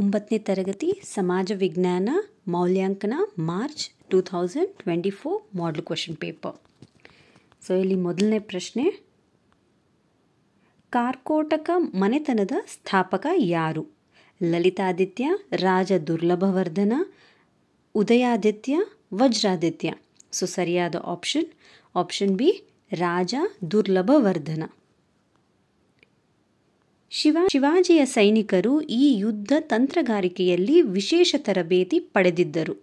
ಒಂಬತ್ತನೇ ತರಗತಿ ಸಮಾಜ ವಿಜ್ಞಾನ ಮೌಲ್ಯಾಂಕನ March two thousand twenty four model question paper so ಇಲ್ಲಿ ಮೊದಲನೇ ಪ್ರಶ್ನೆ ಕಾರ್ಕೋಟಕ ಮನೆತನದ ಸ್ಥಾಪಕ ಯಾರು ಲಲಿತಾದಿತ್ಯ ರಾಜ ದುರ್ಲಭವರ್ಧನ ಉದಯಾದಿತ್ಯ ವಜ್ರಾದಿತ್ಯ ಸೊ ಸರಿಯಾದ option option B Raja Durlabhavardhana Shiva ಶಿವಾಜಿಯ ಸೈನಿಕರು ಈ ಯುದ್ಧ ತಂತ್ರಗಾರಿಕೆಯಲ್ಲಿ ವಿಶೇಷ ತರಬೇತಿ ಪಡೆದಿದ್ದರು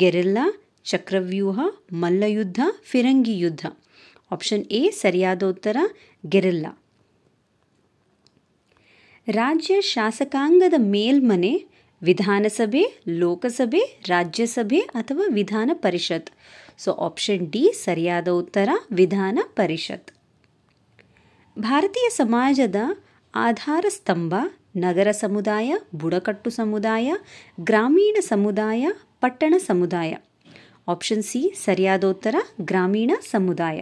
ಗೆರೆಲ್ಲಾ ಚಕ್ರವ್ಯೂಹ ಮಲ್ಲಯುದ್ಧ ಫಿರಂಗಿ ಯುದ್ಧ ಆಪ್ಷನ್ ಎ ಸರಿಯಾದ ಉತ್ತರ ಗೆರೆಲ್ಲಾ ರಾಜ್ಯ ಶಾಸಕಾಂಗದ ಮೇಲ್ಮನೆ ವಿಧಾನಸಭೆ ಲೋಕಸಭೆ ರಾಜ್ಯಸಭೆ ಅಥವಾ ವಿಧಾನ ಪರಿಷತ್ ಸೊ ಆಪ್ಷನ್ ಡಿ ಸರಿಯಾದ ಉತ್ತರ ವಿಧಾನ ಪರಿಷತ್ ಭಾರತೀಯ ಸಮಾಜದ ಆಧಾರ ಸ್ತಂಭ ನಗರ ಸಮುದಾಯ ಬುಡಕಟ್ಟು ಸಮುದಾಯ ಗ್ರಾಮೀಣ ಸಮುದಾಯ ಪಟ್ಟಣ ಸಮುದಾಯ ಆಪ್ಷನ್ ಸಿ ಸರಿಯಾದ ಉತ್ತರ ಗ್ರಾಮೀಣ ಸಮುದಾಯ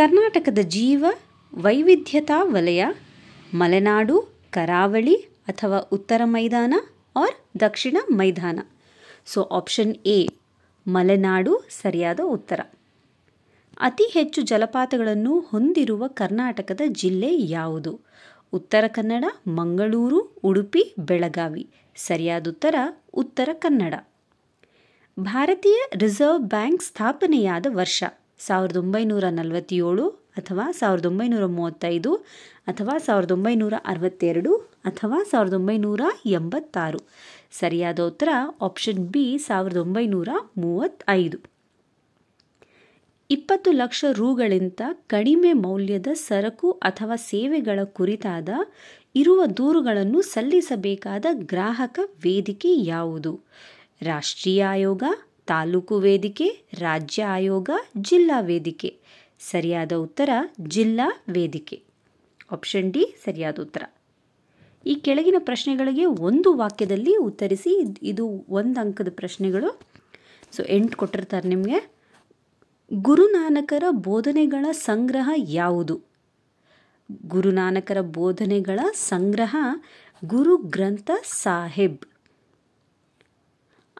ಕರ್ನಾಟಕದ ಜೀವ ವೈವಿಧ್ಯತಾ ವಲಯ ಮಲೆನಾಡು ಕರಾವಳಿ ಅಥವಾ ಉತ್ತರ ಮೈದಾನ ಆರ್ ದಕ್ಷಿಣ ಮೈದಾನ ಸೊ ಆಪ್ಷನ್ ಎ ಮಲೆನಾಡು ಸರಿಯಾದ ಉತ್ತರ ಅತಿ ಹೆಚ್ಚು ಜಲಪಾತಗಳನ್ನು ಹೊಂದಿರುವ ಕರ್ನಾಟಕದ ಜಿಲ್ಲೆ ಯಾವುದು ಉತ್ತರ ಕನ್ನಡ ಮಂಗಳೂರು ಉಡುಪಿ ಬೆಳಗಾವಿ ಸರಿಯಾದ ಉತ್ತರ ಉತ್ತರ ಕನ್ನಡ ಭಾರತೀಯ ರಿಸರ್ವ್ ಬ್ಯಾಂಕ್ ಸ್ಥಾಪನೆಯಾದ ವರ್ಷ ಸಾವಿರದ ಒಂಬೈನೂರ ನಲವತ್ತೇಳು ಅಥವಾ ಸಾವಿರದ ಒಂಬೈನೂರ ಮೂವತ್ತೈದು ಅಥವಾ ಸಾವಿರದ ಒಂಬೈನೂರ ಅರವತ್ತೆರಡು ಅಥವಾ ಸಾವಿರದ ಒಂಬೈನೂರ ಎಂಬತ್ತಾರು ಸರಿಯಾದ ಉತ್ತರ ಆಪ್ಷನ್ ಬಿ ಸಾವಿರದ ಒಂಬೈನೂರ ಮೂವತ್ತೈದು ಇಪ್ಪತ್ತು ಲಕ್ಷ ರೂಗಳಿಂತ ಕಡಿಮೆ ಮೌಲ್ಯದ ಸರಕು ಅಥವಾ ಸೇವೆಗಳ ಕುರಿತಾದ ಇರುವ ದೂರುಗಳನ್ನು ಸಲ್ಲಿಸಬೇಕಾದ ಗ್ರಾಹಕ ವೇದಿಕೆ ಯಾವುದು ರಾಷ್ಟ್ರೀಯ ಆಯೋಗ ತಾಲೂಕು ವೇದಿಕೆ ರಾಜ್ಯ ಆಯೋಗ ಜಿಲ್ಲಾ ವೇದಿಕೆ ಸರಿಯಾದ ಉತ್ತರ ಜಿಲ್ಲಾ ವೇದಿಕೆ ಆಪ್ಷನ್ ಡಿ ಸರಿಯಾದ ಉತ್ತರ ಈ ಕೆಳಗಿನ ಪ್ರಶ್ನೆಗಳಿಗೆ ಒಂದು ವಾಕ್ಯದಲ್ಲಿ ಉತ್ತರಿಸಿ ಇದು ಒಂದು ಅಂಕದ ಪ್ರಶ್ನೆಗಳು ಸೊ ಎಂಟು ಕೊಟ್ಟಿರ್ತಾರೆ ನಿಮಗೆ ಗುರುನಾನಕರ ಬೋಧನೆಗಳ ಸಂಗ್ರಹ ಯಾವುದು ಗುರುನಾನಕರ ಬೋಧನೆಗಳ ಸಂಗ್ರಹ ಗುರು ಗ್ರಂಥ ಸಾಹೇಬ್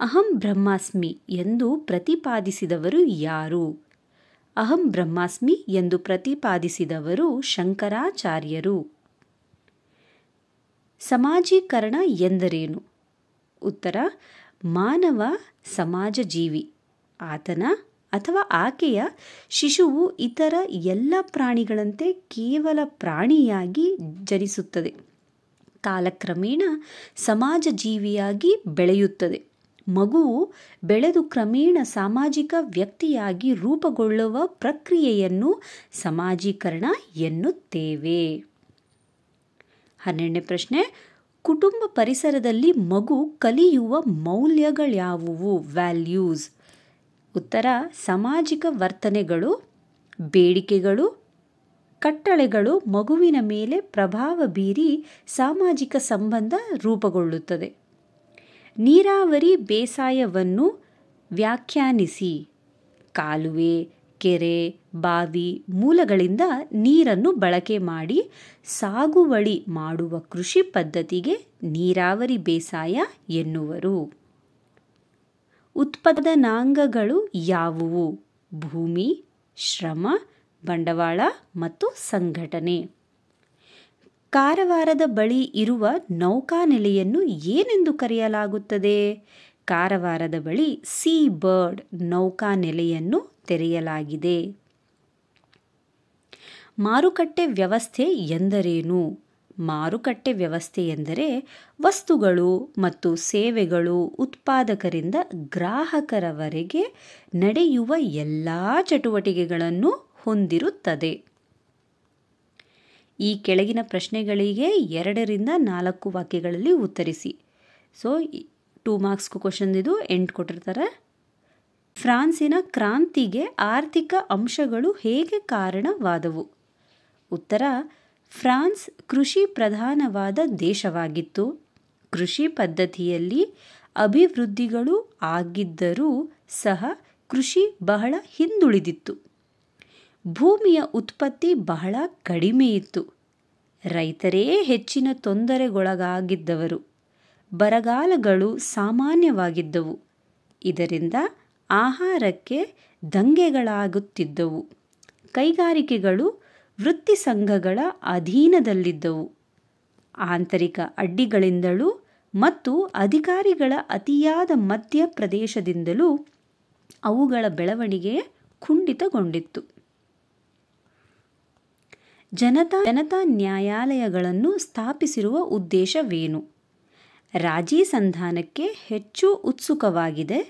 ಅಹಂ ಬ್ರಹ್ಮಾಸ್ಮಿ ಎಂದು ಪ್ರತಿಪಾದಿಸಿದವರು ಯಾರು ಅಹಂ ಬ್ರಹ್ಮಾಸ್ಮಿ ಎಂದು ಪ್ರತಿಪಾದಿಸಿದವರು ಶಂಕರಾಚಾರ್ಯರು ಸಮಾಜೀಕರಣ ಎಂದರೇನು ಉತ್ತರ ಮಾನವ ಸಮಾಜ ಜೀವಿ ಆತನ ಅಥವಾ ಆಕೆಯ ಶಿಶುವು ಇತರ ಎಲ್ಲ ಪ್ರಾಣಿಗಳಂತೆ ಕೇವಲ ಪ್ರಾಣಿಯಾಗಿ ಜನಿಸುತ್ತದೆ ಕಾಲಕ್ರಮೇಣ ಸಮಾಜ ಜೀವಿಯಾಗಿ ಬೆಳೆಯುತ್ತದೆ ಮಗುವು ಬೆಳೆದು ಕ್ರಮೇಣ ಸಾಮಾಜಿಕ ವ್ಯಕ್ತಿಯಾಗಿ ರೂಪುಗೊಳ್ಳುವ ಪ್ರಕ್ರಿಯೆಯನ್ನು ಸಮಾಜೀಕರಣ ಎನ್ನುತ್ತೇವೆ ಹನ್ನೆರಡನೇ ಪ್ರಶ್ನೆ ಕುಟುಂಬ ಪರಿಸರದಲ್ಲಿ ಮಗು ಕಲಿಯುವ ಮೌಲ್ಯಗಳ್ಯಾವುವು ವ್ಯಾಲ್ಯೂಸ್ ಉತ್ತರ ಸಾಮಾಜಿಕ ವರ್ತನೆಗಳು ಬೇಡಿಕೆಗಳು ಕಟ್ಟಳೆಗಳು ಮಗುವಿನ ಮೇಲೆ ಪ್ರಭಾವ ಬೀರಿ ಸಾಮಾಜಿಕ ಸಂಬಂಧ ರೂಪುಗೊಳ್ಳುತ್ತದೆ ನೀರಾವರಿ ಬೇಸಾಯವನ್ನು ವ್ಯಾಖ್ಯಾನಿಸಿ ಕಾಲುವೆ ಕೆರೆ ಬಾವಿ ಮೂಲಗಳಿಂದ ನೀರನ್ನು ಬಳಕೆ ಮಾಡಿ ಸಾಗುವಳಿ ಮಾಡುವ ಕೃಷಿ ಪದ್ಧತಿಗೆ ನೀರಾವರಿ ಬೇಸಾಯ ಎನ್ನುವರು ನಾಂಗಗಳು ಯಾವುವು ಭೂಮಿ ಶ್ರಮ ಬಂಡವಾಳ ಮತ್ತು ಸಂಘಟನೆ ಕಾರವಾರದ ಬಳಿ ಇರುವ ನೌಕಾನೆಲೆಯನ್ನು ಏನೆಂದು ಕರೆಯಲಾಗುತ್ತದೆ ಕಾರವಾರದ ಬಳಿ ಸೀ ಬರ್ಡ್ ನೌಕಾನೆಲೆಯನ್ನು ತೆರೆಯಲಾಗಿದೆ ಮಾರುಕಟ್ಟೆ ವ್ಯವಸ್ಥೆ ಎಂದರೇನು ಮಾರುಕಟ್ಟೆ ವ್ಯವಸ್ಥೆ ಎಂದರೆ ವಸ್ತುಗಳು ಮತ್ತು ಸೇವೆಗಳು ಉತ್ಪಾದಕರಿಂದ ಗ್ರಾಹಕರವರೆಗೆ ನಡೆಯುವ ಎಲ್ಲ ಚಟುವಟಿಕೆಗಳನ್ನು ಹೊಂದಿರುತ್ತದೆ ಈ ಕೆಳಗಿನ ಪ್ರಶ್ನೆಗಳಿಗೆ ಎರಡರಿಂದ ನಾಲ್ಕು ವಾಕ್ಯಗಳಲ್ಲಿ ಉತ್ತರಿಸಿ ಸೊ ಟೂ ಮಾರ್ಕ್ಸ್ಗೂ ಕ್ವಶನ್ ಇದು ಎಂಟು ಕೊಟ್ಟಿರ್ತಾರೆ ಫ್ರಾನ್ಸಿನ ಕ್ರಾಂತಿಗೆ ಆರ್ಥಿಕ ಅಂಶಗಳು ಹೇಗೆ ಕಾರಣವಾದವು ಉತ್ತರ ಫ್ರಾನ್ಸ್ ಕೃಷಿ ಪ್ರಧಾನವಾದ ದೇಶವಾಗಿತ್ತು ಕೃಷಿ ಪದ್ಧತಿಯಲ್ಲಿ ಅಭಿವೃದ್ಧಿಗಳು ಆಗಿದ್ದರೂ ಸಹ ಕೃಷಿ ಬಹಳ ಹಿಂದುಳಿದಿತ್ತು ಭೂಮಿಯ ಉತ್ಪತ್ತಿ ಬಹಳ ಕಡಿಮೆಯಿತ್ತು ರೈತರೇ ಹೆಚ್ಚಿನ ತೊಂದರೆಗೊಳಗಾಗಿದ್ದವರು ಬರಗಾಲಗಳು ಸಾಮಾನ್ಯವಾಗಿದ್ದವು ಇದರಿಂದ ಆಹಾರಕ್ಕೆ ದಂಗೆಗಳಾಗುತ್ತಿದ್ದವು ಕೈಗಾರಿಕೆಗಳು ವೃತ್ತಿ ಸಂಘಗಳ ಅಧೀನದಲ್ಲಿದ್ದವು ಆಂತರಿಕ ಅಡ್ಡಿಗಳಿಂದಲೂ ಮತ್ತು ಅಧಿಕಾರಿಗಳ ಅತಿಯಾದ ಮಧ್ಯ ಪ್ರದೇಶದಿಂದಲೂ ಅವುಗಳ ಬೆಳವಣಿಗೆ ಕುಂಠಿತಗೊಂಡಿತ್ತು ಜನತಾ ಜನತಾ ನ್ಯಾಯಾಲಯಗಳನ್ನು ಸ್ಥಾಪಿಸಿರುವ ಉದ್ದೇಶವೇನು ರಾಜಿ ಸಂಧಾನಕ್ಕೆ ಹೆಚ್ಚು ಉತ್ಸುಕವಾಗಿದೆ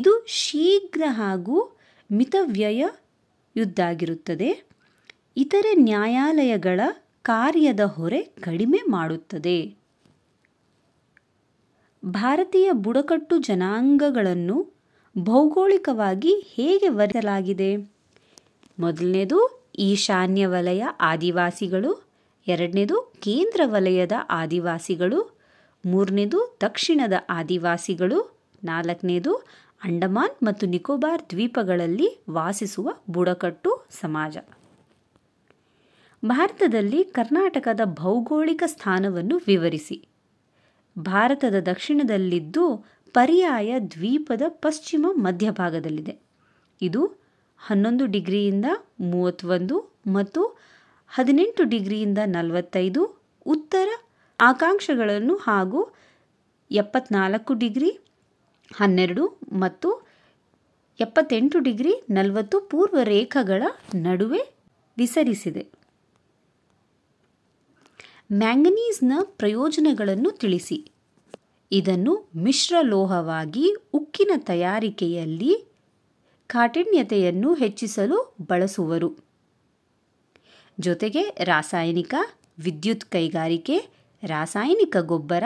ಇದು ಶೀಘ್ರ ಹಾಗೂ ಮಿತವ್ಯಯ ಆಗಿರುತ್ತದೆ ಇತರೆ ನ್ಯಾಯಾಲಯಗಳ ಕಾರ್ಯದ ಹೊರೆ ಕಡಿಮೆ ಮಾಡುತ್ತದೆ ಭಾರತೀಯ ಬುಡಕಟ್ಟು ಜನಾಂಗಗಳನ್ನು ಭೌಗೋಳಿಕವಾಗಿ ಹೇಗೆ ವರ್ತಿಸಲಾಗಿದೆ ಮೊದಲನೇದು ಈಶಾನ್ಯ ವಲಯ ಆದಿವಾಸಿಗಳು ಎರಡನೇದು ಕೇಂದ್ರ ವಲಯದ ಆದಿವಾಸಿಗಳು ಮೂರನೇದು ದಕ್ಷಿಣದ ಆದಿವಾಸಿಗಳು ನಾಲ್ಕನೇದು ಅಂಡಮಾನ್ ಮತ್ತು ನಿಕೋಬಾರ್ ದ್ವೀಪಗಳಲ್ಲಿ ವಾಸಿಸುವ ಬುಡಕಟ್ಟು ಸಮಾಜ ಭಾರತದಲ್ಲಿ ಕರ್ನಾಟಕದ ಭೌಗೋಳಿಕ ಸ್ಥಾನವನ್ನು ವಿವರಿಸಿ ಭಾರತದ ದಕ್ಷಿಣದಲ್ಲಿದ್ದು ಪರ್ಯಾಯ ದ್ವೀಪದ ಪಶ್ಚಿಮ ಮಧ್ಯಭಾಗದಲ್ಲಿದೆ ಇದು ಹನ್ನೊಂದು ಡಿಗ್ರಿಯಿಂದ ಮೂವತ್ತೊಂದು ಮತ್ತು ಹದಿನೆಂಟು ಡಿಗ್ರಿಯಿಂದ ನಲವತ್ತೈದು ಉತ್ತರ ಆಕಾಂಕ್ಷೆಗಳನ್ನು ಹಾಗೂ ಎಪ್ಪತ್ನಾಲ್ಕು ಡಿಗ್ರಿ ಹನ್ನೆರಡು ಮತ್ತು ಎಪ್ಪತ್ತೆಂಟು ಡಿಗ್ರಿ ನಲವತ್ತು ಪೂರ್ವ ರೇಖಗಳ ನಡುವೆ ವಿಸರಿಸಿದೆ ಮ್ಯಾಂಗನೀಸ್ನ ಪ್ರಯೋಜನಗಳನ್ನು ತಿಳಿಸಿ ಇದನ್ನು ಮಿಶ್ರಲೋಹವಾಗಿ ಉಕ್ಕಿನ ತಯಾರಿಕೆಯಲ್ಲಿ ಕಾಠಿಣ್ಯತೆಯನ್ನು ಹೆಚ್ಚಿಸಲು ಬಳಸುವರು ಜೊತೆಗೆ ರಾಸಾಯನಿಕ ವಿದ್ಯುತ್ ಕೈಗಾರಿಕೆ ರಾಸಾಯನಿಕ ಗೊಬ್ಬರ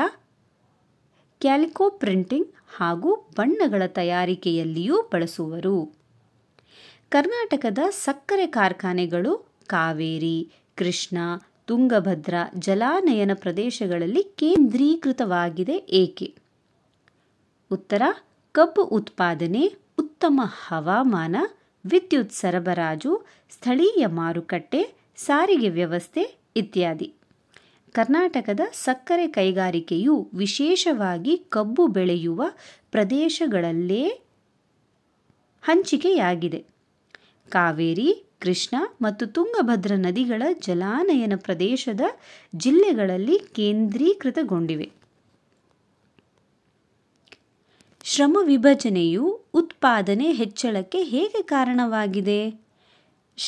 ಕ್ಯಾಲಿಕೋ ಪ್ರಿಂಟಿಂಗ್ ಹಾಗೂ ಬಣ್ಣಗಳ ತಯಾರಿಕೆಯಲ್ಲಿಯೂ ಬಳಸುವರು ಕರ್ನಾಟಕದ ಸಕ್ಕರೆ ಕಾರ್ಖಾನೆಗಳು ಕಾವೇರಿ ಕೃಷ್ಣಾ ತುಂಗಭದ್ರಾ ಜಲಾನಯನ ಪ್ರದೇಶಗಳಲ್ಲಿ ಕೇಂದ್ರೀಕೃತವಾಗಿದೆ ಏಕೆ ಉತ್ತರ ಕಬ್ಬು ಉತ್ಪಾದನೆ ಉತ್ತಮ ಹವಾಮಾನ ವಿದ್ಯುತ್ ಸರಬರಾಜು ಸ್ಥಳೀಯ ಮಾರುಕಟ್ಟೆ ಸಾರಿಗೆ ವ್ಯವಸ್ಥೆ ಇತ್ಯಾದಿ ಕರ್ನಾಟಕದ ಸಕ್ಕರೆ ಕೈಗಾರಿಕೆಯು ವಿಶೇಷವಾಗಿ ಕಬ್ಬು ಬೆಳೆಯುವ ಪ್ರದೇಶಗಳಲ್ಲೇ ಹಂಚಿಕೆಯಾಗಿದೆ ಕಾವೇರಿ ಕೃಷ್ಣ ಮತ್ತು ತುಂಗಭದ್ರಾ ನದಿಗಳ ಜಲಾನಯನ ಪ್ರದೇಶದ ಜಿಲ್ಲೆಗಳಲ್ಲಿ ಕೇಂದ್ರೀಕೃತಗೊಂಡಿವೆ ಶ್ರಮ ವಿಭಜನೆಯು ಉತ್ಪಾದನೆ ಹೆಚ್ಚಳಕ್ಕೆ ಹೇಗೆ ಕಾರಣವಾಗಿದೆ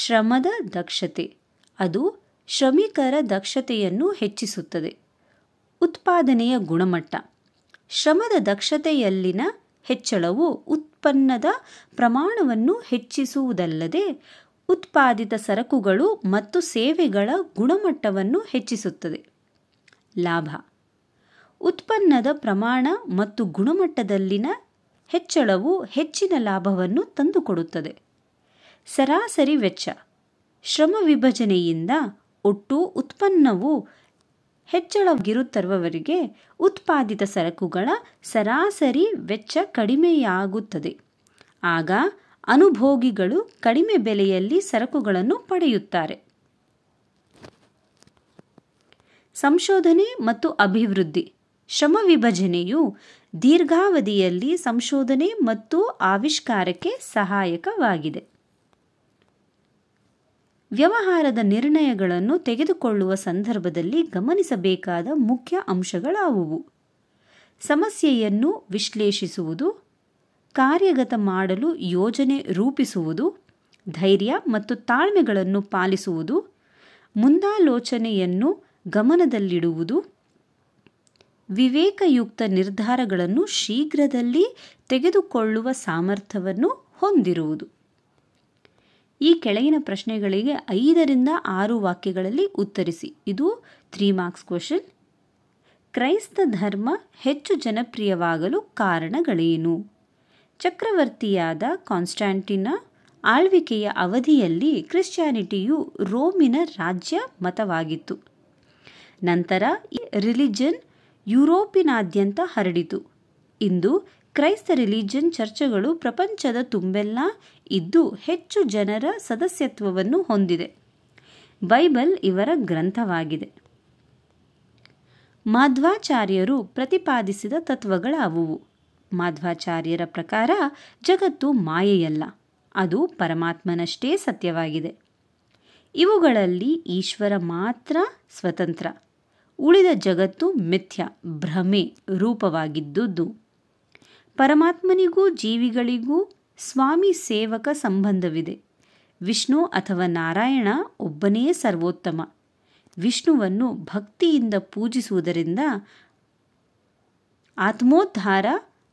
ಶ್ರಮದ ದಕ್ಷತೆ ಅದು ಶ್ರಮಿಕರ ದಕ್ಷತೆಯನ್ನು ಹೆಚ್ಚಿಸುತ್ತದೆ ಉತ್ಪಾದನೆಯ ಗುಣಮಟ್ಟ ಶ್ರಮದ ದಕ್ಷತೆಯಲ್ಲಿನ ಹೆಚ್ಚಳವು ಉತ್ಪನ್ನದ ಪ್ರಮಾಣವನ್ನು ಹೆಚ್ಚಿಸುವುದಲ್ಲದೆ ಉತ್ಪಾದಿತ ಸರಕುಗಳು ಮತ್ತು ಸೇವೆಗಳ ಗುಣಮಟ್ಟವನ್ನು ಹೆಚ್ಚಿಸುತ್ತದೆ ಲಾಭ ಉತ್ಪನ್ನದ ಪ್ರಮಾಣ ಮತ್ತು ಗುಣಮಟ್ಟದಲ್ಲಿನ ಹೆಚ್ಚಳವು ಹೆಚ್ಚಿನ ಲಾಭವನ್ನು ತಂದುಕೊಡುತ್ತದೆ ಸರಾಸರಿ ವೆಚ್ಚ ಶ್ರಮ ವಿಭಜನೆಯಿಂದ ಒಟ್ಟು ಉತ್ಪನ್ನವು ಹೆಚ್ಚಳಗಿರುತ್ತರುವವರಿಗೆ ಉತ್ಪಾದಿತ ಸರಕುಗಳ ಸರಾಸರಿ ವೆಚ್ಚ ಕಡಿಮೆಯಾಗುತ್ತದೆ ಆಗ ಅನುಭೋಗಿಗಳು ಕಡಿಮೆ ಬೆಲೆಯಲ್ಲಿ ಸರಕುಗಳನ್ನು ಪಡೆಯುತ್ತಾರೆ ಸಂಶೋಧನೆ ಮತ್ತು ಅಭಿವೃದ್ಧಿ ಶ್ರಮ ವಿಭಜನೆಯು ದೀರ್ಘಾವಧಿಯಲ್ಲಿ ಸಂಶೋಧನೆ ಮತ್ತು ಆವಿಷ್ಕಾರಕ್ಕೆ ಸಹಾಯಕವಾಗಿದೆ ವ್ಯವಹಾರದ ನಿರ್ಣಯಗಳನ್ನು ತೆಗೆದುಕೊಳ್ಳುವ ಸಂದರ್ಭದಲ್ಲಿ ಗಮನಿಸಬೇಕಾದ ಮುಖ್ಯ ಅಂಶಗಳಾವುವು ಸಮಸ್ಯೆಯನ್ನು ವಿಶ್ಲೇಷಿಸುವುದು ಕಾರ್ಯಗತ ಮಾಡಲು ಯೋಜನೆ ರೂಪಿಸುವುದು ಧೈರ್ಯ ಮತ್ತು ತಾಳ್ಮೆಗಳನ್ನು ಪಾಲಿಸುವುದು ಮುಂದಾಲೋಚನೆಯನ್ನು ಗಮನದಲ್ಲಿಡುವುದು ವಿವೇಕಯುಕ್ತ ನಿರ್ಧಾರಗಳನ್ನು ಶೀಘ್ರದಲ್ಲಿ ತೆಗೆದುಕೊಳ್ಳುವ ಸಾಮರ್ಥ್ಯವನ್ನು ಹೊಂದಿರುವುದು ಈ ಕೆಳಗಿನ ಪ್ರಶ್ನೆಗಳಿಗೆ ಐದರಿಂದ ಆರು ವಾಕ್ಯಗಳಲ್ಲಿ ಉತ್ತರಿಸಿ ಇದು ತ್ರೀ ಮಾರ್ಕ್ಸ್ ಕ್ವಶನ್ ಕ್ರೈಸ್ತ ಧರ್ಮ ಹೆಚ್ಚು ಜನಪ್ರಿಯವಾಗಲು ಕಾರಣಗಳೇನು ಚಕ್ರವರ್ತಿಯಾದ ಕಾನ್ಸ್ಟ್ಯಾಂಟಿನ ಆಳ್ವಿಕೆಯ ಅವಧಿಯಲ್ಲಿ ಕ್ರಿಶ್ಚಿಯಾನಿಟಿಯು ರೋಮಿನ ರಾಜ್ಯ ಮತವಾಗಿತ್ತು ನಂತರ ಈ ರಿಲಿಜನ್ ಯುರೋಪಿನಾದ್ಯಂತ ಹರಡಿತು ಇಂದು ಕ್ರೈಸ್ತ ರಿಲಿಜನ್ ಚರ್ಚೆಗಳು ಪ್ರಪಂಚದ ತುಂಬೆಲ್ಲ ಇದ್ದು ಹೆಚ್ಚು ಜನರ ಸದಸ್ಯತ್ವವನ್ನು ಹೊಂದಿದೆ ಬೈಬಲ್ ಇವರ ಗ್ರಂಥವಾಗಿದೆ ಮಾಧ್ವಾಚಾರ್ಯರು ಪ್ರತಿಪಾದಿಸಿದ ತತ್ವಗಳಾವುವು ಮಾಧ್ವಾಚಾರ್ಯರ ಪ್ರಕಾರ ಜಗತ್ತು ಮಾಯೆಯಲ್ಲ ಅದು ಪರಮಾತ್ಮನಷ್ಟೇ ಸತ್ಯವಾಗಿದೆ ಇವುಗಳಲ್ಲಿ ಈಶ್ವರ ಮಾತ್ರ ಸ್ವತಂತ್ರ ಉಳಿದ ಜಗತ್ತು ಮಿಥ್ಯ ಭ್ರಮೆ ರೂಪವಾಗಿದ್ದುದು ಪರಮಾತ್ಮನಿಗೂ ಜೀವಿಗಳಿಗೂ ಸ್ವಾಮಿ ಸೇವಕ ಸಂಬಂಧವಿದೆ ವಿಷ್ಣು ಅಥವಾ ನಾರಾಯಣ ಒಬ್ಬನೇ ಸರ್ವೋತ್ತಮ ವಿಷ್ಣುವನ್ನು ಭಕ್ತಿಯಿಂದ ಪೂಜಿಸುವುದರಿಂದ ಆತ್ಮೋದ್ಧಾರ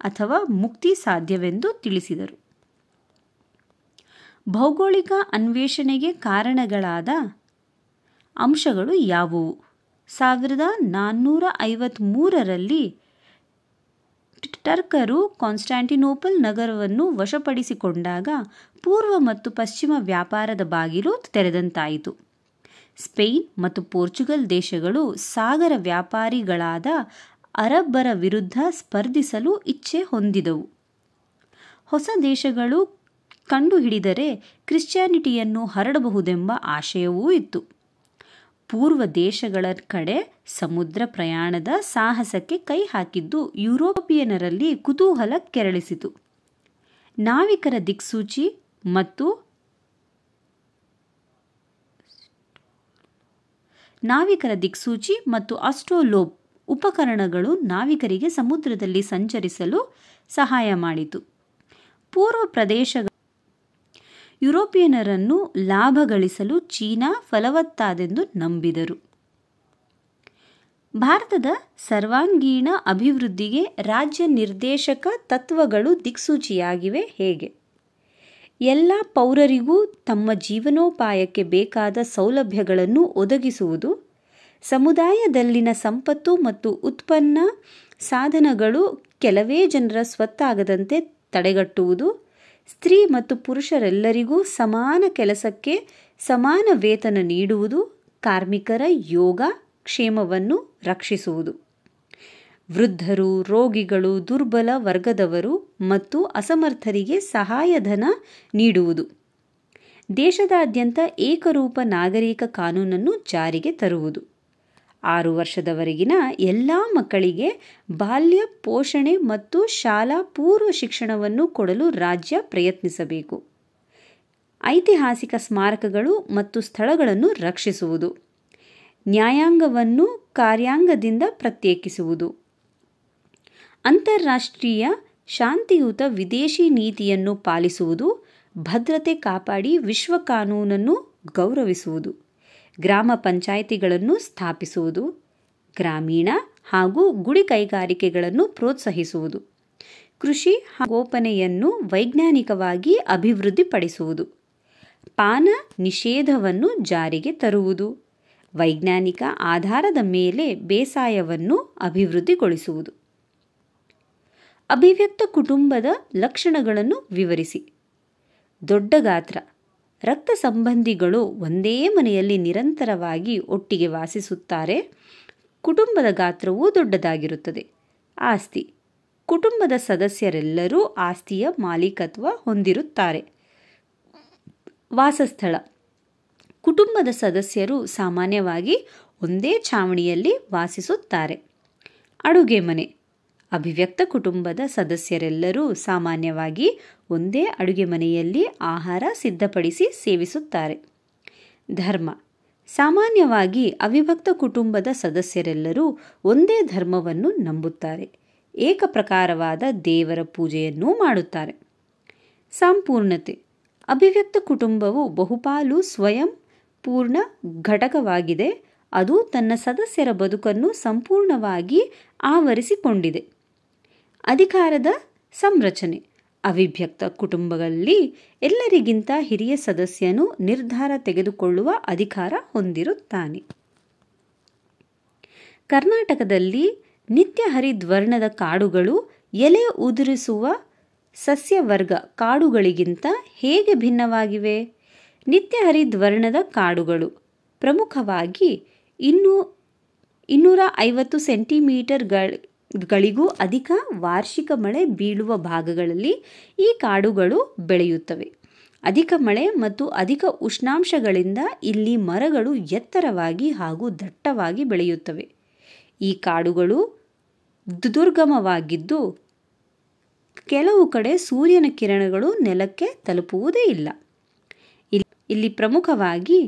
ಅಥವಾ ಮುಕ್ತಿ ಸಾಧ್ಯವೆಂದು ತಿಳಿಸಿದರು ಭೌಗೋಳಿಕ ಅನ್ವೇಷಣೆಗೆ ಕಾರಣಗಳಾದ ಅಂಶಗಳು ಯಾವುವು ಸಾವಿರದ ನಾನ್ನೂರ ಮೂರರಲ್ಲಿ ಟರ್ಕರು ಕಾನ್ಸ್ಟಾಂಟಿನೋಪಲ್ ನಗರವನ್ನು ವಶಪಡಿಸಿಕೊಂಡಾಗ ಪೂರ್ವ ಮತ್ತು ಪಶ್ಚಿಮ ವ್ಯಾಪಾರದ ಬಾಗಿಲು ತೆರೆದಂತಾಯಿತು ಸ್ಪೇನ್ ಮತ್ತು ಪೋರ್ಚುಗಲ್ ದೇಶಗಳು ಸಾಗರ ವ್ಯಾಪಾರಿಗಳಾದ ಅರಬ್ಬರ ವಿರುದ್ಧ ಸ್ಪರ್ಧಿಸಲು ಇಚ್ಛೆ ಹೊಂದಿದವು ಹೊಸ ದೇಶಗಳು ಕಂಡುಹಿಡಿದರೆ ಕ್ರಿಶ್ಚಿಯಾನಿಟಿಯನ್ನು ಹರಡಬಹುದೆಂಬ ಆಶಯವೂ ಇತ್ತು ಪೂರ್ವ ದೇಶಗಳ ಕಡೆ ಸಮುದ್ರ ಪ್ರಯಾಣದ ಸಾಹಸಕ್ಕೆ ಕೈ ಹಾಕಿದ್ದು ಯುರೋಪಿಯನರಲ್ಲಿ ಕುತೂಹಲ ಕೆರಳಿಸಿತು ನಾವಿಕರ ದಿಕ್ಸೂಚಿ ಮತ್ತು ನಾವಿಕರ ದಿಕ್ಸೂಚಿ ಮತ್ತು ಅಸ್ಟ್ರೋಲೋಪ್ ಉಪಕರಣಗಳು ನಾವಿಕರಿಗೆ ಸಮುದ್ರದಲ್ಲಿ ಸಂಚರಿಸಲು ಸಹಾಯ ಮಾಡಿತು ಪೂರ್ವ ಪ್ರದೇಶ ಯುರೋಪಿಯನರನ್ನು ಲಾಭ ಗಳಿಸಲು ಚೀನಾ ಫಲವತ್ತಾದೆಂದು ನಂಬಿದರು ಭಾರತದ ಸರ್ವಾಂಗೀಣ ಅಭಿವೃದ್ಧಿಗೆ ರಾಜ್ಯ ನಿರ್ದೇಶಕ ತತ್ವಗಳು ದಿಕ್ಸೂಚಿಯಾಗಿವೆ ಹೇಗೆ ಎಲ್ಲ ಪೌರರಿಗೂ ತಮ್ಮ ಜೀವನೋಪಾಯಕ್ಕೆ ಬೇಕಾದ ಸೌಲಭ್ಯಗಳನ್ನು ಒದಗಿಸುವುದು ಸಮುದಾಯದಲ್ಲಿನ ಸಂಪತ್ತು ಮತ್ತು ಉತ್ಪನ್ನ ಸಾಧನಗಳು ಕೆಲವೇ ಜನರ ಸ್ವತ್ತಾಗದಂತೆ ತಡೆಗಟ್ಟುವುದು ಸ್ತ್ರೀ ಮತ್ತು ಪುರುಷರೆಲ್ಲರಿಗೂ ಸಮಾನ ಕೆಲಸಕ್ಕೆ ಸಮಾನ ವೇತನ ನೀಡುವುದು ಕಾರ್ಮಿಕರ ಯೋಗ ಕ್ಷೇಮವನ್ನು ರಕ್ಷಿಸುವುದು ವೃದ್ಧರು ರೋಗಿಗಳು ದುರ್ಬಲ ವರ್ಗದವರು ಮತ್ತು ಅಸಮರ್ಥರಿಗೆ ಸಹಾಯಧನ ನೀಡುವುದು ದೇಶದಾದ್ಯಂತ ಏಕರೂಪ ನಾಗರಿಕ ಕಾನೂನನ್ನು ಜಾರಿಗೆ ತರುವುದು ಆರು ವರ್ಷದವರೆಗಿನ ಎಲ್ಲ ಮಕ್ಕಳಿಗೆ ಬಾಲ್ಯ ಪೋಷಣೆ ಮತ್ತು ಶಾಲಾ ಪೂರ್ವ ಶಿಕ್ಷಣವನ್ನು ಕೊಡಲು ರಾಜ್ಯ ಪ್ರಯತ್ನಿಸಬೇಕು ಐತಿಹಾಸಿಕ ಸ್ಮಾರಕಗಳು ಮತ್ತು ಸ್ಥಳಗಳನ್ನು ರಕ್ಷಿಸುವುದು ನ್ಯಾಯಾಂಗವನ್ನು ಕಾರ್ಯಾಂಗದಿಂದ ಪ್ರತ್ಯೇಕಿಸುವುದು ಅಂತಾರಾಷ್ಟ್ರೀಯ ಶಾಂತಿಯುತ ವಿದೇಶಿ ನೀತಿಯನ್ನು ಪಾಲಿಸುವುದು ಭದ್ರತೆ ಕಾಪಾಡಿ ವಿಶ್ವ ಕಾನೂನನ್ನು ಗೌರವಿಸುವುದು ಗ್ರಾಮ ಪಂಚಾಯಿತಿಗಳನ್ನು ಸ್ಥಾಪಿಸುವುದು ಗ್ರಾಮೀಣ ಹಾಗೂ ಗುಡಿ ಕೈಗಾರಿಕೆಗಳನ್ನು ಪ್ರೋತ್ಸಾಹಿಸುವುದು ಕೃಷಿ ಗೋಪನೆಯನ್ನು ವೈಜ್ಞಾನಿಕವಾಗಿ ಅಭಿವೃದ್ಧಿಪಡಿಸುವುದು ಪಾನ ನಿಷೇಧವನ್ನು ಜಾರಿಗೆ ತರುವುದು ವೈಜ್ಞಾನಿಕ ಆಧಾರದ ಮೇಲೆ ಬೇಸಾಯವನ್ನು ಅಭಿವೃದ್ಧಿಗೊಳಿಸುವುದು ಅಭಿವ್ಯಕ್ತ ಕುಟುಂಬದ ಲಕ್ಷಣಗಳನ್ನು ವಿವರಿಸಿ ದೊಡ್ಡ ಗಾತ್ರ ರಕ್ತ ಸಂಬಂಧಿಗಳು ಒಂದೇ ಮನೆಯಲ್ಲಿ ನಿರಂತರವಾಗಿ ಒಟ್ಟಿಗೆ ವಾಸಿಸುತ್ತಾರೆ ಕುಟುಂಬದ ಗಾತ್ರವೂ ದೊಡ್ಡದಾಗಿರುತ್ತದೆ ಆಸ್ತಿ ಕುಟುಂಬದ ಸದಸ್ಯರೆಲ್ಲರೂ ಆಸ್ತಿಯ ಮಾಲೀಕತ್ವ ಹೊಂದಿರುತ್ತಾರೆ ವಾಸಸ್ಥಳ ಕುಟುಂಬದ ಸದಸ್ಯರು ಸಾಮಾನ್ಯವಾಗಿ ಒಂದೇ ಛಾವಣಿಯಲ್ಲಿ ವಾಸಿಸುತ್ತಾರೆ ಅಡುಗೆ ಮನೆ ಅಭಿವ್ಯಕ್ತ ಕುಟುಂಬದ ಸದಸ್ಯರೆಲ್ಲರೂ ಸಾಮಾನ್ಯವಾಗಿ ಒಂದೇ ಅಡುಗೆ ಮನೆಯಲ್ಲಿ ಆಹಾರ ಸಿದ್ಧಪಡಿಸಿ ಸೇವಿಸುತ್ತಾರೆ ಧರ್ಮ ಸಾಮಾನ್ಯವಾಗಿ ಅವಿಭಕ್ತ ಕುಟುಂಬದ ಸದಸ್ಯರೆಲ್ಲರೂ ಒಂದೇ ಧರ್ಮವನ್ನು ನಂಬುತ್ತಾರೆ ಏಕಪ್ರಕಾರವಾದ ದೇವರ ಪೂಜೆಯನ್ನೂ ಮಾಡುತ್ತಾರೆ ಸಂಪೂರ್ಣತೆ ಅಭಿವ್ಯಕ್ತ ಕುಟುಂಬವು ಬಹುಪಾಲು ಸ್ವಯಂ ಪೂರ್ಣ ಘಟಕವಾಗಿದೆ ಅದು ತನ್ನ ಸದಸ್ಯರ ಬದುಕನ್ನು ಸಂಪೂರ್ಣವಾಗಿ ಆವರಿಸಿಕೊಂಡಿದೆ ಅಧಿಕಾರದ ಸಂರಚನೆ ಅವಿಭ್ಯಕ್ತ ಕುಟುಂಬಗಳಲ್ಲಿ ಎಲ್ಲರಿಗಿಂತ ಹಿರಿಯ ಸದಸ್ಯನು ನಿರ್ಧಾರ ತೆಗೆದುಕೊಳ್ಳುವ ಅಧಿಕಾರ ಹೊಂದಿರುತ್ತಾನೆ ಕರ್ನಾಟಕದಲ್ಲಿ ನಿತ್ಯ ಹರಿದ್ವರ್ಣದ ಕಾಡುಗಳು ಎಲೆ ಉದುರಿಸುವ ಸಸ್ಯವರ್ಗ ಕಾಡುಗಳಿಗಿಂತ ಹೇಗೆ ಭಿನ್ನವಾಗಿವೆ ನಿತ್ಯ ಹರಿದ್ವರ್ಣದ ಕಾಡುಗಳು ಪ್ರಮುಖವಾಗಿ ಇನ್ನೂ ಇನ್ನೂರ ಐವತ್ತು ಸೆಂಟಿಮೀಟರ್ಗಳ ಗಳಿಗೂ ಅಧಿಕ ವಾರ್ಷಿಕ ಮಳೆ ಬೀಳುವ ಭಾಗಗಳಲ್ಲಿ ಈ ಕಾಡುಗಳು ಬೆಳೆಯುತ್ತವೆ ಅಧಿಕ ಮಳೆ ಮತ್ತು ಅಧಿಕ ಉಷ್ಣಾಂಶಗಳಿಂದ ಇಲ್ಲಿ ಮರಗಳು ಎತ್ತರವಾಗಿ ಹಾಗೂ ದಟ್ಟವಾಗಿ ಬೆಳೆಯುತ್ತವೆ ಈ ಕಾಡುಗಳು ದುರ್ಗಮವಾಗಿದ್ದು ಕೆಲವು ಕಡೆ ಸೂರ್ಯನ ಕಿರಣಗಳು ನೆಲಕ್ಕೆ ತಲುಪುವುದೇ ಇಲ್ಲ ಇಲ್ಲಿ ಪ್ರಮುಖವಾಗಿ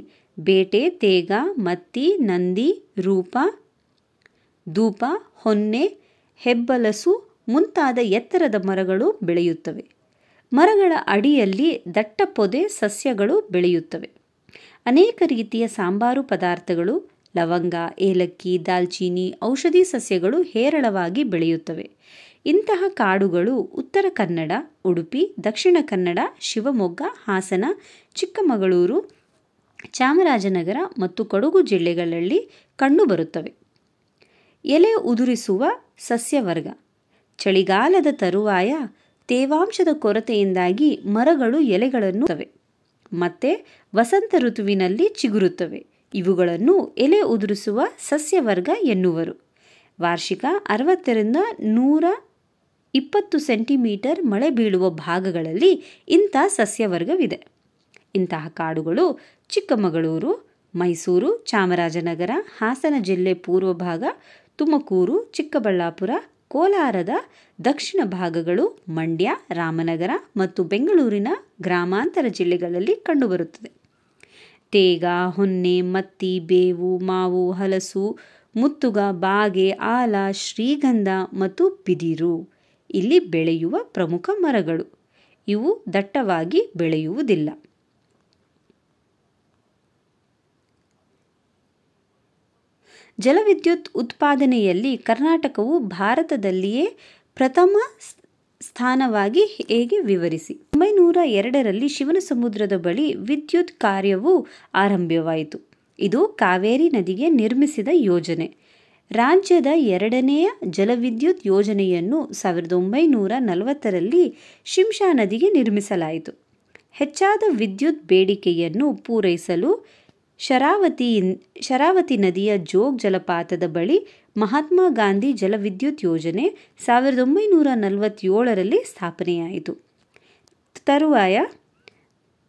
ಬೇಟೆ ತೇಗ ಮತ್ತಿ ನಂದಿ ರೂಪ ಧೂಪ ಹೊನ್ನೆ ಹೆಬ್ಬಲಸು ಮುಂತಾದ ಎತ್ತರದ ಮರಗಳು ಬೆಳೆಯುತ್ತವೆ ಮರಗಳ ಅಡಿಯಲ್ಲಿ ದಟ್ಟ ಪೊದೆ ಸಸ್ಯಗಳು ಬೆಳೆಯುತ್ತವೆ ಅನೇಕ ರೀತಿಯ ಸಾಂಬಾರು ಪದಾರ್ಥಗಳು ಲವಂಗ ಏಲಕ್ಕಿ ದಾಲ್ಚೀನಿ ಔಷಧಿ ಸಸ್ಯಗಳು ಹೇರಳವಾಗಿ ಬೆಳೆಯುತ್ತವೆ ಇಂತಹ ಕಾಡುಗಳು ಉತ್ತರ ಕನ್ನಡ ಉಡುಪಿ ದಕ್ಷಿಣ ಕನ್ನಡ ಶಿವಮೊಗ್ಗ ಹಾಸನ ಚಿಕ್ಕಮಗಳೂರು ಚಾಮರಾಜನಗರ ಮತ್ತು ಕೊಡಗು ಜಿಲ್ಲೆಗಳಲ್ಲಿ ಕಂಡುಬರುತ್ತವೆ ಎಲೆ ಉದುರಿಸುವ ಸಸ್ಯವರ್ಗ ಚಳಿಗಾಲದ ತರುವಾಯ ತೇವಾಂಶದ ಕೊರತೆಯಿಂದಾಗಿ ಮರಗಳು ಎಲೆಗಳನ್ನು ಮತ್ತೆ ವಸಂತ ಋತುವಿನಲ್ಲಿ ಚಿಗುರುತ್ತವೆ ಇವುಗಳನ್ನು ಎಲೆ ಉದುರಿಸುವ ಸಸ್ಯವರ್ಗ ಎನ್ನುವರು ವಾರ್ಷಿಕ ಅರವತ್ತರಿಂದ ನೂರ ಇಪ್ಪತ್ತು ಸೆಂಟಿಮೀಟರ್ ಮಳೆ ಬೀಳುವ ಭಾಗಗಳಲ್ಲಿ ಇಂಥ ಸಸ್ಯವರ್ಗವಿದೆ ಇಂತಹ ಕಾಡುಗಳು ಚಿಕ್ಕಮಗಳೂರು ಮೈಸೂರು ಚಾಮರಾಜನಗರ ಹಾಸನ ಜಿಲ್ಲೆ ಪೂರ್ವ ಭಾಗ ತುಮಕೂರು ಚಿಕ್ಕಬಳ್ಳಾಪುರ ಕೋಲಾರದ ದಕ್ಷಿಣ ಭಾಗಗಳು ಮಂಡ್ಯ ರಾಮನಗರ ಮತ್ತು ಬೆಂಗಳೂರಿನ ಗ್ರಾಮಾಂತರ ಜಿಲ್ಲೆಗಳಲ್ಲಿ ಕಂಡುಬರುತ್ತದೆ ತೇಗ ಹೊನ್ನೆ ಮತ್ತಿ ಬೇವು ಮಾವು ಹಲಸು ಮುತ್ತುಗ ಬಾಗೆ ಆಲ ಶ್ರೀಗಂಧ ಮತ್ತು ಬಿದಿರು ಇಲ್ಲಿ ಬೆಳೆಯುವ ಪ್ರಮುಖ ಮರಗಳು ಇವು ದಟ್ಟವಾಗಿ ಬೆಳೆಯುವುದಿಲ್ಲ ಜಲವಿದ್ಯುತ್ ಉತ್ಪಾದನೆಯಲ್ಲಿ ಕರ್ನಾಟಕವು ಭಾರತದಲ್ಲಿಯೇ ಪ್ರಥಮ ಸ್ಥಾನವಾಗಿ ಹೇಗೆ ವಿವರಿಸಿ ಒಂಬೈನೂರ ಎರಡರಲ್ಲಿ ಶಿವನ ಸಮುದ್ರದ ಬಳಿ ವಿದ್ಯುತ್ ಕಾರ್ಯವು ಆರಂಭವಾಯಿತು ಇದು ಕಾವೇರಿ ನದಿಗೆ ನಿರ್ಮಿಸಿದ ಯೋಜನೆ ರಾಜ್ಯದ ಎರಡನೆಯ ಜಲವಿದ್ಯುತ್ ಯೋಜನೆಯನ್ನು ಸಾವಿರದ ಒಂಬೈನೂರ ನಲವತ್ತರಲ್ಲಿ ಶಿಂಷಾ ನದಿಗೆ ನಿರ್ಮಿಸಲಾಯಿತು ಹೆಚ್ಚಾದ ವಿದ್ಯುತ್ ಬೇಡಿಕೆಯನ್ನು ಪೂರೈಸಲು ಶರಾವತಿ ಶರಾವತಿ ನದಿಯ ಜೋಗ್ ಜಲಪಾತದ ಬಳಿ ಮಹಾತ್ಮ ಗಾಂಧಿ ಜಲವಿದ್ಯುತ್ ಯೋಜನೆ ಸಾವಿರದ ಒಂಬೈನೂರ ನಲವತ್ತೇಳರಲ್ಲಿ ಸ್ಥಾಪನೆಯಾಯಿತು ತರುವಾಯ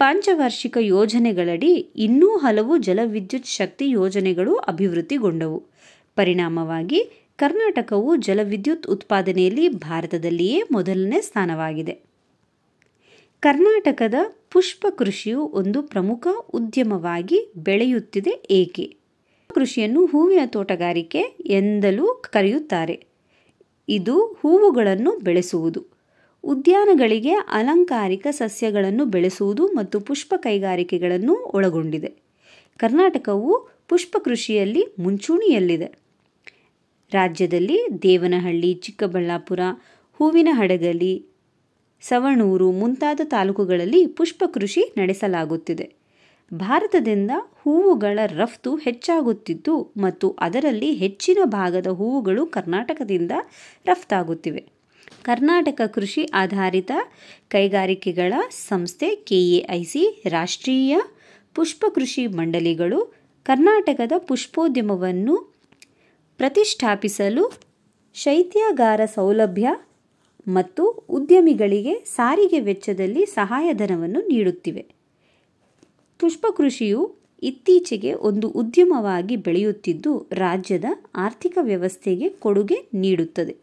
ಪಂಚವಾರ್ಷಿಕ ಯೋಜನೆಗಳಡಿ ಇನ್ನೂ ಹಲವು ಜಲವಿದ್ಯುತ್ ಶಕ್ತಿ ಯೋಜನೆಗಳು ಅಭಿವೃದ್ಧಿಗೊಂಡವು ಪರಿಣಾಮವಾಗಿ ಕರ್ನಾಟಕವು ಜಲವಿದ್ಯುತ್ ಉತ್ಪಾದನೆಯಲ್ಲಿ ಭಾರತದಲ್ಲಿಯೇ ಮೊದಲನೇ ಸ್ಥಾನವಾಗಿದೆ ಕರ್ನಾಟಕದ ಪುಷ್ಪ ಕೃಷಿಯು ಒಂದು ಪ್ರಮುಖ ಉದ್ಯಮವಾಗಿ ಬೆಳೆಯುತ್ತಿದೆ ಏಕೆ ಕೃಷಿಯನ್ನು ಹೂವಿನ ತೋಟಗಾರಿಕೆ ಎಂದಲೂ ಕರೆಯುತ್ತಾರೆ ಇದು ಹೂವುಗಳನ್ನು ಬೆಳೆಸುವುದು ಉದ್ಯಾನಗಳಿಗೆ ಅಲಂಕಾರಿಕ ಸಸ್ಯಗಳನ್ನು ಬೆಳೆಸುವುದು ಮತ್ತು ಪುಷ್ಪ ಕೈಗಾರಿಕೆಗಳನ್ನು ಒಳಗೊಂಡಿದೆ ಕರ್ನಾಟಕವು ಪುಷ್ಪ ಕೃಷಿಯಲ್ಲಿ ಮುಂಚೂಣಿಯಲ್ಲಿದೆ ರಾಜ್ಯದಲ್ಲಿ ದೇವನಹಳ್ಳಿ ಚಿಕ್ಕಬಳ್ಳಾಪುರ ಹೂವಿನ ಹಡಗಲಿ ಸವಣೂರು ಮುಂತಾದ ತಾಲೂಕುಗಳಲ್ಲಿ ಪುಷ್ಪ ಕೃಷಿ ನಡೆಸಲಾಗುತ್ತಿದೆ ಭಾರತದಿಂದ ಹೂವುಗಳ ರಫ್ತು ಹೆಚ್ಚಾಗುತ್ತಿದ್ದು ಮತ್ತು ಅದರಲ್ಲಿ ಹೆಚ್ಚಿನ ಭಾಗದ ಹೂವುಗಳು ಕರ್ನಾಟಕದಿಂದ ರಫ್ತಾಗುತ್ತಿವೆ ಕರ್ನಾಟಕ ಕೃಷಿ ಆಧಾರಿತ ಕೈಗಾರಿಕೆಗಳ ಸಂಸ್ಥೆ ಕೆಎಐಸಿ ರಾಷ್ಟ್ರೀಯ ಪುಷ್ಪ ಕೃಷಿ ಮಂಡಳಿಗಳು ಕರ್ನಾಟಕದ ಪುಷ್ಪೋದ್ಯಮವನ್ನು ಪ್ರತಿಷ್ಠಾಪಿಸಲು ಶೈತ್ಯಾಗಾರ ಸೌಲಭ್ಯ ಮತ್ತು ಉದ್ಯಮಿಗಳಿಗೆ ಸಾರಿಗೆ ವೆಚ್ಚದಲ್ಲಿ ಸಹಾಯಧನವನ್ನು ನೀಡುತ್ತಿವೆ ಪುಷ್ಪ ಕೃಷಿಯು ಇತ್ತೀಚೆಗೆ ಒಂದು ಉದ್ಯಮವಾಗಿ ಬೆಳೆಯುತ್ತಿದ್ದು ರಾಜ್ಯದ ಆರ್ಥಿಕ ವ್ಯವಸ್ಥೆಗೆ ಕೊಡುಗೆ ನೀಡುತ್ತದೆ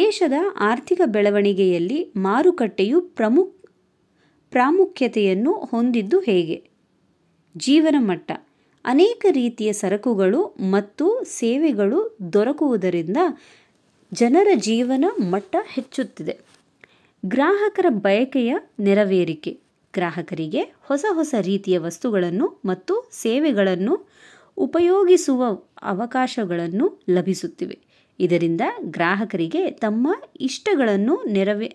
ದೇಶದ ಆರ್ಥಿಕ ಬೆಳವಣಿಗೆಯಲ್ಲಿ ಮಾರುಕಟ್ಟೆಯು ಪ್ರಮುಖ ಪ್ರಾಮುಖ್ಯತೆಯನ್ನು ಹೊಂದಿದ್ದು ಹೇಗೆ ಜೀವನ ಮಟ್ಟ ಅನೇಕ ರೀತಿಯ ಸರಕುಗಳು ಮತ್ತು ಸೇವೆಗಳು ದೊರಕುವುದರಿಂದ ಜನರ ಜೀವನ ಮಟ್ಟ ಹೆಚ್ಚುತ್ತಿದೆ ಗ್ರಾಹಕರ ಬಯಕೆಯ ನೆರವೇರಿಕೆ ಗ್ರಾಹಕರಿಗೆ ಹೊಸ ಹೊಸ ರೀತಿಯ ವಸ್ತುಗಳನ್ನು ಮತ್ತು ಸೇವೆಗಳನ್ನು ಉಪಯೋಗಿಸುವ ಅವಕಾಶಗಳನ್ನು ಲಭಿಸುತ್ತಿವೆ ಇದರಿಂದ ಗ್ರಾಹಕರಿಗೆ ತಮ್ಮ ಇಷ್ಟಗಳನ್ನು ನೆರವೇ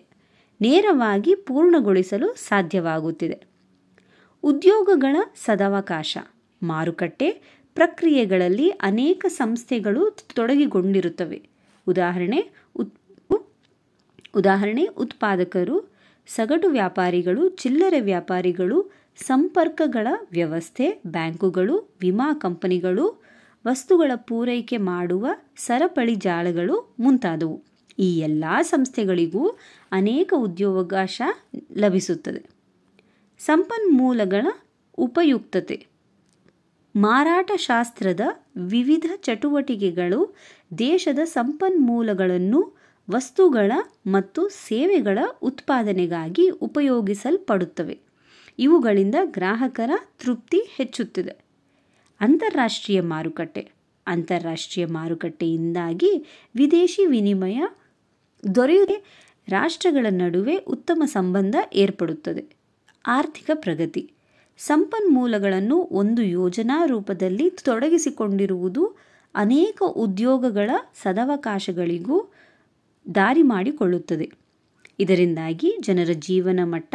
ನೇರವಾಗಿ ಪೂರ್ಣಗೊಳಿಸಲು ಸಾಧ್ಯವಾಗುತ್ತಿದೆ ಉದ್ಯೋಗಗಳ ಸದಾವಕಾಶ ಮಾರುಕಟ್ಟೆ ಪ್ರಕ್ರಿಯೆಗಳಲ್ಲಿ ಅನೇಕ ಸಂಸ್ಥೆಗಳು ತೊಡಗಿಕೊಂಡಿರುತ್ತವೆ ಉದಾಹರಣೆ ಉತ್ ಉದಾಹರಣೆ ಉತ್ಪಾದಕರು ಸಗಟು ವ್ಯಾಪಾರಿಗಳು ಚಿಲ್ಲರೆ ವ್ಯಾಪಾರಿಗಳು ಸಂಪರ್ಕಗಳ ವ್ಯವಸ್ಥೆ ಬ್ಯಾಂಕುಗಳು ವಿಮಾ ಕಂಪನಿಗಳು ವಸ್ತುಗಳ ಪೂರೈಕೆ ಮಾಡುವ ಸರಪಳಿ ಜಾಲಗಳು ಮುಂತಾದವು ಈ ಎಲ್ಲ ಸಂಸ್ಥೆಗಳಿಗೂ ಅನೇಕ ಉದ್ಯೋಗಾವಕಾಶ ಲಭಿಸುತ್ತದೆ ಸಂಪನ್ಮೂಲಗಳ ಉಪಯುಕ್ತತೆ ಶಾಸ್ತ್ರದ ವಿವಿಧ ಚಟುವಟಿಕೆಗಳು ದೇಶದ ಸಂಪನ್ಮೂಲಗಳನ್ನು ವಸ್ತುಗಳ ಮತ್ತು ಸೇವೆಗಳ ಉತ್ಪಾದನೆಗಾಗಿ ಉಪಯೋಗಿಸಲ್ಪಡುತ್ತವೆ ಇವುಗಳಿಂದ ಗ್ರಾಹಕರ ತೃಪ್ತಿ ಹೆಚ್ಚುತ್ತಿದೆ ಅಂತಾರಾಷ್ಟ್ರೀಯ ಮಾರುಕಟ್ಟೆ ಅಂತಾರಾಷ್ಟ್ರೀಯ ಮಾರುಕಟ್ಟೆಯಿಂದಾಗಿ ವಿದೇಶಿ ವಿನಿಮಯ ದೊರೆಯುತ್ತೆ ರಾಷ್ಟ್ರಗಳ ನಡುವೆ ಉತ್ತಮ ಸಂಬಂಧ ಏರ್ಪಡುತ್ತದೆ ಆರ್ಥಿಕ ಪ್ರಗತಿ ಸಂಪನ್ಮೂಲಗಳನ್ನು ಒಂದು ಯೋಜನಾ ರೂಪದಲ್ಲಿ ತೊಡಗಿಸಿಕೊಂಡಿರುವುದು ಅನೇಕ ಉದ್ಯೋಗಗಳ ಸದವಕಾಶಗಳಿಗೂ ದಾರಿ ಮಾಡಿಕೊಳ್ಳುತ್ತದೆ ಇದರಿಂದಾಗಿ ಜನರ ಜೀವನ ಮಟ್ಟ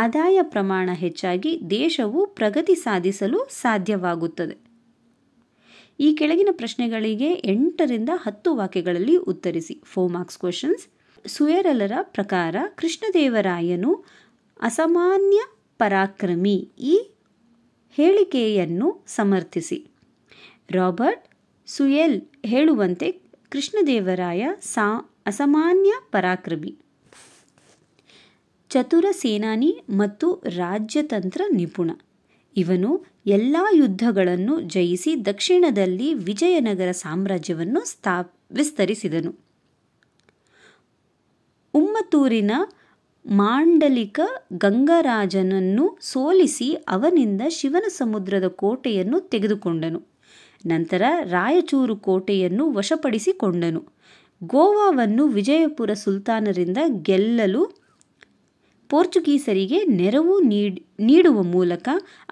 ಆದಾಯ ಪ್ರಮಾಣ ಹೆಚ್ಚಾಗಿ ದೇಶವು ಪ್ರಗತಿ ಸಾಧಿಸಲು ಸಾಧ್ಯವಾಗುತ್ತದೆ ಈ ಕೆಳಗಿನ ಪ್ರಶ್ನೆಗಳಿಗೆ ಎಂಟರಿಂದ ಹತ್ತು ವಾಕ್ಯಗಳಲ್ಲಿ ಉತ್ತರಿಸಿ ಫೋರ್ ಮಾರ್ಕ್ಸ್ ಕ್ವಶನ್ಸ್ ಸುಯರಲರ ಪ್ರಕಾರ ಕೃಷ್ಣದೇವರಾಯನು ಅಸಾಮಾನ್ಯ ಪರಾಕ್ರಮಿ ಈ ಹೇಳಿಕೆಯನ್ನು ಸಮರ್ಥಿಸಿ ರಾಬರ್ಟ್ ಸುಯೆಲ್ ಹೇಳುವಂತೆ ಕೃಷ್ಣದೇವರಾಯ ಸಾ ಅಸಾಮಾನ್ಯ ಪರಾಕ್ರಮಿ ಚತುರ ಸೇನಾನಿ ಮತ್ತು ರಾಜ್ಯತಂತ್ರ ನಿಪುಣ ಇವನು ಎಲ್ಲ ಯುದ್ಧಗಳನ್ನು ಜಯಿಸಿ ದಕ್ಷಿಣದಲ್ಲಿ ವಿಜಯನಗರ ಸಾಮ್ರಾಜ್ಯವನ್ನು ಸ್ಥಾ ವಿಸ್ತರಿಸಿದನು ಉಮ್ಮತ್ತೂರಿನ ಮಾಂಡಲಿಕ ಗಂಗರಾಜನನ್ನು ಸೋಲಿಸಿ ಅವನಿಂದ ಶಿವನ ಸಮುದ್ರದ ಕೋಟೆಯನ್ನು ತೆಗೆದುಕೊಂಡನು ನಂತರ ರಾಯಚೂರು ಕೋಟೆಯನ್ನು ವಶಪಡಿಸಿಕೊಂಡನು ಗೋವಾವನ್ನು ವಿಜಯಪುರ ಸುಲ್ತಾನರಿಂದ ಗೆಲ್ಲಲು ಪೋರ್ಚುಗೀಸರಿಗೆ ನೆರವು ನೀಡುವ ಮೂಲಕ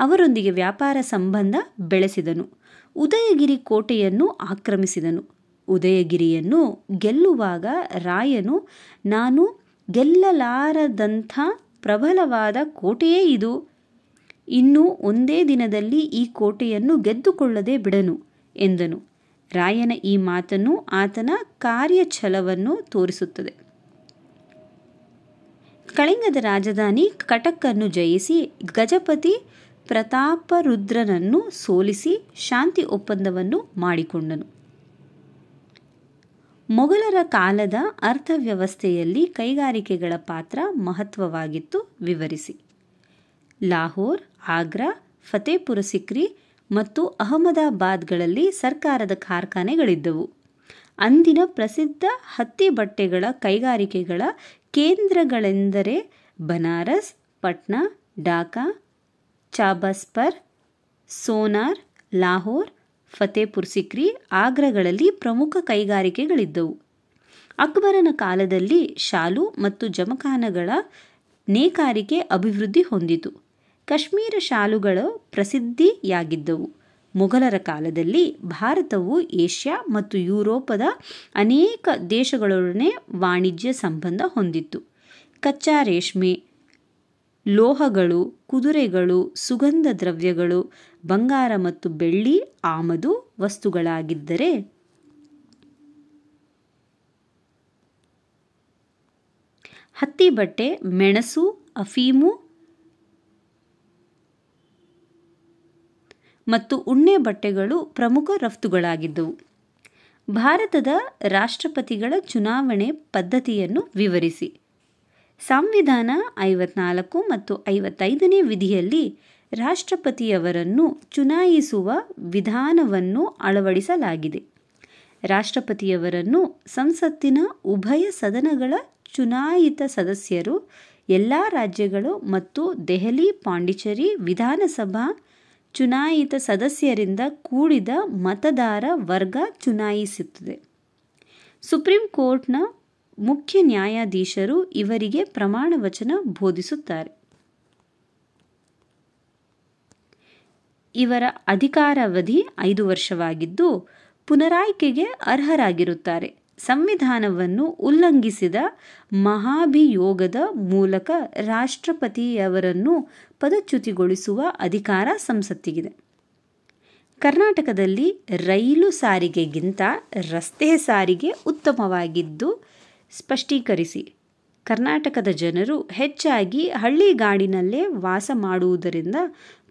ಅವರೊಂದಿಗೆ ವ್ಯಾಪಾರ ಸಂಬಂಧ ಬೆಳೆಸಿದನು ಉದಯಗಿರಿ ಕೋಟೆಯನ್ನು ಆಕ್ರಮಿಸಿದನು ಉದಯಗಿರಿಯನ್ನು ಗೆಲ್ಲುವಾಗ ರಾಯನು ನಾನು ಗೆಲ್ಲಲಾರದಂಥ ಪ್ರಬಲವಾದ ಕೋಟೆಯೇ ಇದು ಇನ್ನೂ ಒಂದೇ ದಿನದಲ್ಲಿ ಈ ಕೋಟೆಯನ್ನು ಗೆದ್ದುಕೊಳ್ಳದೆ ಬಿಡನು ಎಂದನು ರಾಯನ ಈ ಮಾತನ್ನು ಆತನ ಕಾರ್ಯಛಲವನ್ನು ತೋರಿಸುತ್ತದೆ ಕಳಿಂಗದ ರಾಜಧಾನಿ ಕಟಕ್ಕನ್ನು ಜಯಿಸಿ ಗಜಪತಿ ಪ್ರತಾಪರುದ್ರನನ್ನು ಸೋಲಿಸಿ ಶಾಂತಿ ಒಪ್ಪಂದವನ್ನು ಮಾಡಿಕೊಂಡನು ಮೊಘಲರ ಕಾಲದ ಅರ್ಥವ್ಯವಸ್ಥೆಯಲ್ಲಿ ಕೈಗಾರಿಕೆಗಳ ಪಾತ್ರ ಮಹತ್ವವಾಗಿತ್ತು ವಿವರಿಸಿ ಲಾಹೋರ್ ಆಗ್ರಾ ಫತೇಪುರ ಸಿಕ್ರಿ ಮತ್ತು ಅಹಮದಾಬಾದ್ಗಳಲ್ಲಿ ಸರ್ಕಾರದ ಕಾರ್ಖಾನೆಗಳಿದ್ದವು ಅಂದಿನ ಪ್ರಸಿದ್ಧ ಹತ್ತಿ ಬಟ್ಟೆಗಳ ಕೈಗಾರಿಕೆಗಳ ಕೇಂದ್ರಗಳೆಂದರೆ ಬನಾರಸ್ ಪಟ್ನಾ ಢಾಕಾ ಚಾಬಸ್ಪರ್ ಸೋನಾರ್ ಲಾಹೋರ್ ಫತೇಪುರ್ ಸಿಕ್ರಿ ಆಗ್ರಗಳಲ್ಲಿ ಪ್ರಮುಖ ಕೈಗಾರಿಕೆಗಳಿದ್ದವು ಅಕ್ಬರನ ಕಾಲದಲ್ಲಿ ಶಾಲು ಮತ್ತು ಜಮಖಾನಗಳ ನೇಕಾರಿಕೆ ಅಭಿವೃದ್ಧಿ ಹೊಂದಿತು ಕಾಶ್ಮೀರ ಶಾಲುಗಳು ಪ್ರಸಿದ್ಧಿಯಾಗಿದ್ದವು ಮೊಘಲರ ಕಾಲದಲ್ಲಿ ಭಾರತವು ಏಷ್ಯಾ ಮತ್ತು ಯುರೋಪದ ಅನೇಕ ದೇಶಗಳೊಡನೆ ವಾಣಿಜ್ಯ ಸಂಬಂಧ ಹೊಂದಿತ್ತು ಕಚ್ಚಾ ರೇಷ್ಮೆ ಲೋಹಗಳು ಕುದುರೆಗಳು ಸುಗಂಧ ದ್ರವ್ಯಗಳು ಬಂಗಾರ ಮತ್ತು ಬೆಳ್ಳಿ ಆಮದು ವಸ್ತುಗಳಾಗಿದ್ದರೆ ಹತ್ತಿ ಬಟ್ಟೆ ಮೆಣಸು ಅಫೀಮು ಮತ್ತು ಉಣ್ಣೆ ಬಟ್ಟೆಗಳು ಪ್ರಮುಖ ರಫ್ತುಗಳಾಗಿದ್ದವು ಭಾರತದ ರಾಷ್ಟ್ರಪತಿಗಳ ಚುನಾವಣೆ ಪದ್ಧತಿಯನ್ನು ವಿವರಿಸಿ ಸಂವಿಧಾನ ಐವತ್ನಾಲ್ಕು ಮತ್ತು ಐವತ್ತೈದನೇ ವಿಧಿಯಲ್ಲಿ ರಾಷ್ಟ್ರಪತಿಯವರನ್ನು ಚುನಾಯಿಸುವ ವಿಧಾನವನ್ನು ಅಳವಡಿಸಲಾಗಿದೆ ರಾಷ್ಟ್ರಪತಿಯವರನ್ನು ಸಂಸತ್ತಿನ ಉಭಯ ಸದನಗಳ ಚುನಾಯಿತ ಸದಸ್ಯರು ಎಲ್ಲ ರಾಜ್ಯಗಳು ಮತ್ತು ದೆಹಲಿ ಪಾಂಡಿಚೇರಿ ವಿಧಾನಸಭಾ ಚುನಾಯಿತ ಸದಸ್ಯರಿಂದ ಕೂಡಿದ ಮತದಾರ ವರ್ಗ ಚುನಾಯಿಸುತ್ತದೆ ಸುಪ್ರೀಂ ಕೋರ್ಟ್ನ ಮುಖ್ಯ ನ್ಯಾಯಾಧೀಶರು ಇವರಿಗೆ ಪ್ರಮಾಣ ವಚನ ಬೋಧಿಸುತ್ತಾರೆ ಇವರ ಅಧಿಕಾರಾವಧಿ ಐದು ವರ್ಷವಾಗಿದ್ದು ಪುನರಾಯ್ಕೆಗೆ ಅರ್ಹರಾಗಿರುತ್ತಾರೆ ಸಂವಿಧಾನವನ್ನು ಉಲ್ಲಂಘಿಸಿದ ಮಹಾಭಿಯೋಗದ ಮೂಲಕ ರಾಷ್ಟ್ರಪತಿಯವರನ್ನು ಪದಚ್ಯುತಿಗೊಳಿಸುವ ಅಧಿಕಾರ ಸಂಸತ್ತಿಗಿದೆ ಕರ್ನಾಟಕದಲ್ಲಿ ರೈಲು ಸಾರಿಗೆಗಿಂತ ರಸ್ತೆ ಸಾರಿಗೆ ಉತ್ತಮವಾಗಿದ್ದು ಸ್ಪಷ್ಟೀಕರಿಸಿ ಕರ್ನಾಟಕದ ಜನರು ಹೆಚ್ಚಾಗಿ ಹಳ್ಳಿಗಾಡಿನಲ್ಲೇ ವಾಸ ಮಾಡುವುದರಿಂದ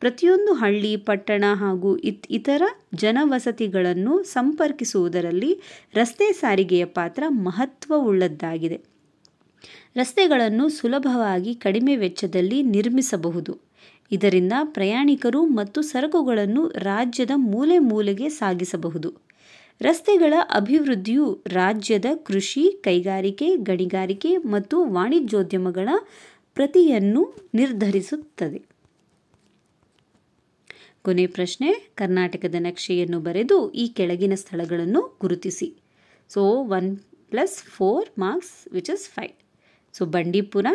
ಪ್ರತಿಯೊಂದು ಹಳ್ಳಿ ಪಟ್ಟಣ ಹಾಗೂ ಇತ್ ಇತರ ಜನವಸತಿಗಳನ್ನು ಸಂಪರ್ಕಿಸುವುದರಲ್ಲಿ ರಸ್ತೆ ಸಾರಿಗೆಯ ಪಾತ್ರ ಮಹತ್ವವುಳ್ಳದ್ದಾಗಿದೆ ರಸ್ತೆಗಳನ್ನು ಸುಲಭವಾಗಿ ಕಡಿಮೆ ವೆಚ್ಚದಲ್ಲಿ ನಿರ್ಮಿಸಬಹುದು ಇದರಿಂದ ಪ್ರಯಾಣಿಕರು ಮತ್ತು ಸರಕುಗಳನ್ನು ರಾಜ್ಯದ ಮೂಲೆ ಮೂಲೆಗೆ ಸಾಗಿಸಬಹುದು ರಸ್ತೆಗಳ ಅಭಿವೃದ್ಧಿಯು ರಾಜ್ಯದ ಕೃಷಿ ಕೈಗಾರಿಕೆ ಗಣಿಗಾರಿಕೆ ಮತ್ತು ವಾಣಿಜ್ಯೋದ್ಯಮಗಳ ಪ್ರತಿಯನ್ನು ನಿರ್ಧರಿಸುತ್ತದೆ ಕೊನೆ ಪ್ರಶ್ನೆ ಕರ್ನಾಟಕದ ನಕ್ಷೆಯನ್ನು ಬರೆದು ಈ ಕೆಳಗಿನ ಸ್ಥಳಗಳನ್ನು ಗುರುತಿಸಿ so one plus four marks which is five so Bandipura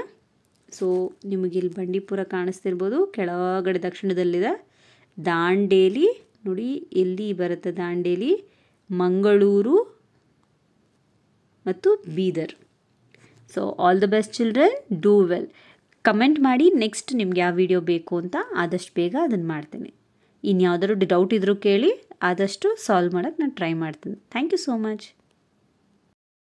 so ನಿಮಗಿಲ್ಲಿ ಬಂಡೀಪುರ ಕಾಣಿಸ್ತಿರ್ಬೋದು ಕೆಳಗಡೆ ದಕ್ಷಿಣದಲ್ಲಿದೆ ದಾಂಡೇಲಿ ನೋಡಿ ಎಲ್ಲಿ ಬರುತ್ತೆ ದಾಂಡೇಲಿ ಮಂಗಳೂರು ಮತ್ತು Bidar so all the best children do well comment ಮಾಡಿ ನೆಕ್ಸ್ಟ್ ನಿಮ್ಗೆ ಯಾವ ವಿಡಿಯೋ ಬೇಕು ಅಂತ ಆದಷ್ಟು ಬೇಗ ಅದನ್ನು ಮಾಡ್ತೀನಿ ಇನ್ಯಾವುದಾದ್ರು ಡೌಟ್ ಇದ್ದರೂ ಕೇಳಿ ಆದಷ್ಟು ಸಾಲ್ವ್ ಮಾಡೋಕ್ಕೆ ನಾನು ಟ್ರೈ ಮಾಡ್ತೀನಿ ಥ್ಯಾಂಕ್ ಯು ಸೋ ಮಚ್